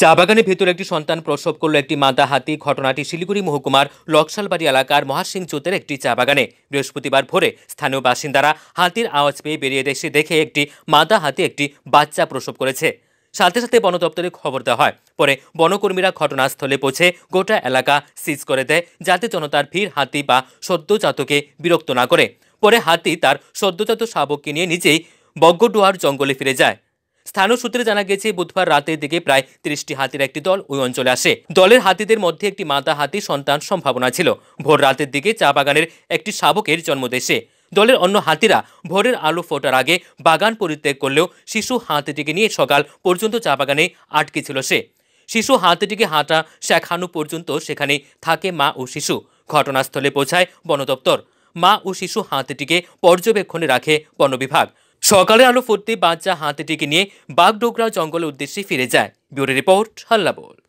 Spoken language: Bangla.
চা বাগানের ভেতর একটি সন্তান প্রসব করল একটি মাদা হাতি ঘটনাটি শিলিগুড়ি মহকুমার লকশালবাড়ি এলাকার মহাসিং চোতের একটি চা বাগানে বৃহস্পতিবার ভোরে স্থানীয় বাসিন্দারা হাতির আওয়াজ পেয়ে বেরিয়ে দেশে দেখে একটি মাদা হাতি একটি বাচ্চা প্রসব করেছে সাথে সাথে বন দপ্তরে খবর দেওয়া হয় পরে বনকর্মীরা ঘটনাস্থলে পৌঁছে গোটা এলাকা সিজ করে দেয় যাতে জনতার ভিড় হাতি বা সদ্যজাতকে বিরক্ত না করে পরে হাতি তার সদ্যজাত শাবককে নিয়ে নিজেই বগ্গডোয়ার জঙ্গলে ফিরে যায় স্থানীয় সূত্রে জানা গেছে বুধবার রাতের দিকে প্রায় তিরিশটি হাতির একটি দল ওই অঞ্চলে আসে দলের হাতিদের মধ্যে একটি মাতা হাতি সন্তান সম্ভাবনা ছিল ভোর রাতের দিকে চা বাগানের একটি শাবকের জন্ম দেশে দলের অন্য হাতিরা ভোরের আলো ফোটার আগে বাগান পরিত্যাগ করলেও শিশু হাতিটিকে নিয়ে সকাল পর্যন্ত চা বাগানে আটকে ছিল সে শিশু হাতিটিকে হাঁটা শেখানো পর্যন্ত সেখানে থাকে মা ও শিশু ঘটনাস্থলে পৌঁছায় বনদপ্তর মা ও শিশু হাতিটিকে পর্যবেক্ষণে রাখে বন বিভাগ সকালে আলো ফুটতে বাচ্চা হাতে টিকে নিয়ে বাঘডোগরা জঙ্গলের উদ্দেশ্যে ফিরে যায় ব্যুরো রিপোর্ট হাল্লাবল